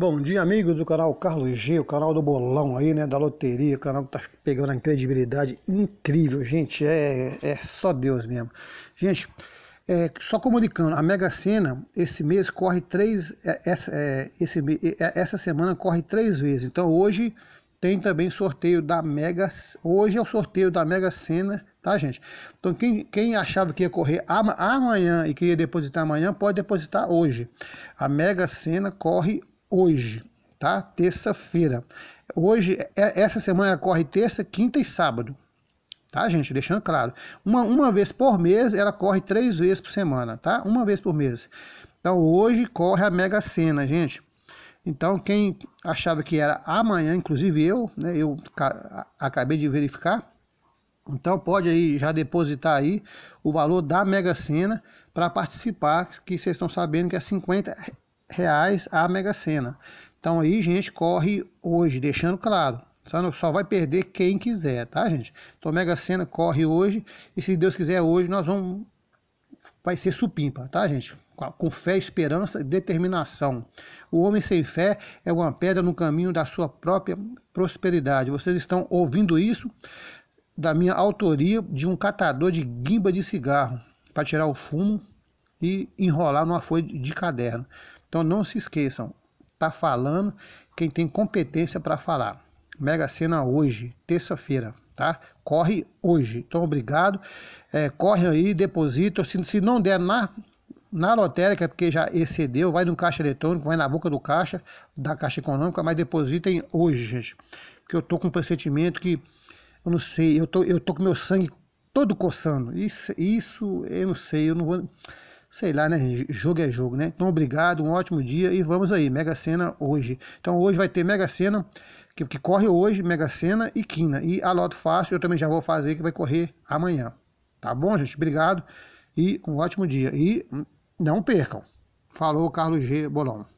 Bom dia, amigos do canal Carlos G, o canal do bolão aí, né, da loteria, o canal que tá pegando uma credibilidade incrível, gente, é, é só Deus mesmo. Gente, é, só comunicando, a Mega Sena esse mês corre três, é, essa, é, esse, é, essa semana corre três vezes, então hoje tem também sorteio da Mega, hoje é o sorteio da Mega Sena, tá gente? Então quem, quem achava que ia correr amanhã e queria depositar amanhã, pode depositar hoje. A Mega Sena corre hoje, tá? Terça-feira. Hoje, é, essa semana ela corre terça, quinta e sábado. Tá, gente? Deixando claro. Uma, uma vez por mês, ela corre três vezes por semana, tá? Uma vez por mês. Então, hoje corre a Mega Sena, gente. Então, quem achava que era amanhã, inclusive eu, né? Eu acabei de verificar. Então, pode aí já depositar aí o valor da Mega Sena para participar, que vocês estão sabendo que é 50 reais a Mega Sena. Então aí, gente, corre hoje, deixando claro. Só, não, só vai perder quem quiser, tá, gente? Então Mega Sena corre hoje e se Deus quiser hoje nós vamos vai ser supimpa, tá, gente? Com fé, esperança e determinação. O homem sem fé é uma pedra no caminho da sua própria prosperidade. Vocês estão ouvindo isso da minha autoria de um catador de guimba de cigarro para tirar o fumo e enrolar numa folha de caderno. Então não se esqueçam, tá falando quem tem competência para falar. Mega Sena hoje, terça-feira, tá? Corre hoje. Então obrigado. É, corre aí, deposita. Se, se não der na na lotérica, é porque já excedeu, vai no caixa eletrônico, vai na boca do caixa, da caixa econômica, mas depositem hoje, gente. Porque eu tô com um pressentimento que, eu não sei, eu tô, eu tô com meu sangue todo coçando. Isso, isso eu não sei, eu não vou sei lá, né? Jogo é jogo, né? Então, obrigado, um ótimo dia e vamos aí, Mega Sena hoje. Então, hoje vai ter Mega Sena, que, que corre hoje, Mega Sena e Quina. E a Loto Fácil eu também já vou fazer, que vai correr amanhã. Tá bom, gente? Obrigado e um ótimo dia. E hum, não percam. Falou, Carlos G. Bolão.